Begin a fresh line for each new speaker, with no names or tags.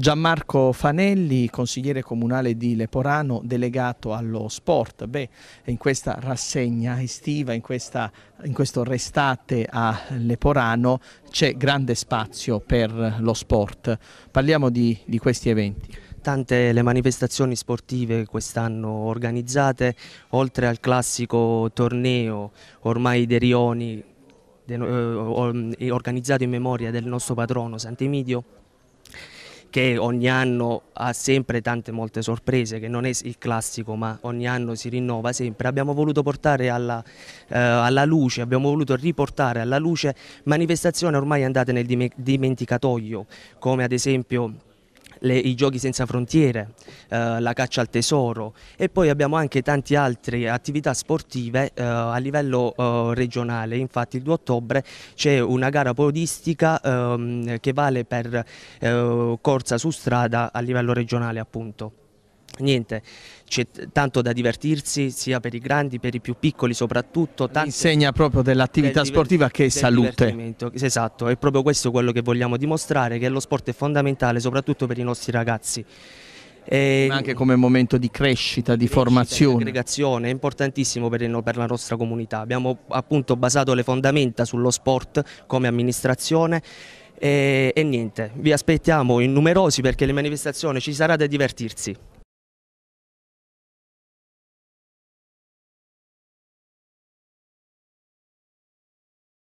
Gianmarco Fanelli, consigliere comunale di Leporano, delegato allo sport. Beh, in questa rassegna estiva, in, questa, in questo restate a Leporano, c'è grande spazio per lo sport. Parliamo
di, di questi eventi tante le manifestazioni sportive quest'anno organizzate, oltre al classico torneo ormai dei Rioni eh, mm, organizzato in memoria del nostro patrono Sant'Emidio, che ogni anno ha sempre tante molte sorprese, che non è il classico ma ogni anno si rinnova sempre. Abbiamo voluto portare alla, eh, alla luce, abbiamo voluto riportare alla luce manifestazioni ormai andate nel dimenticatoio, come ad esempio le, i giochi senza frontiere, eh, la caccia al tesoro e poi abbiamo anche tante altre attività sportive eh, a livello eh, regionale, infatti il 2 ottobre c'è una gara podistica ehm, che vale per eh, corsa su strada a livello regionale appunto niente, c'è tanto da divertirsi sia per i grandi, per i più piccoli soprattutto. Tante... Insegna proprio dell'attività del sportiva che è salute. Esatto, è proprio questo quello che vogliamo dimostrare, che lo sport è fondamentale soprattutto per i nostri ragazzi. E Ma anche come momento di crescita, di crescita, formazione. Di aggregazione, è importantissimo per, il, per, la nostra comunità. Abbiamo appunto basato le fondamenta sullo sport come amministrazione e, e niente, vi aspettiamo in numerosi perché le manifestazioni ci sarà da divertirsi.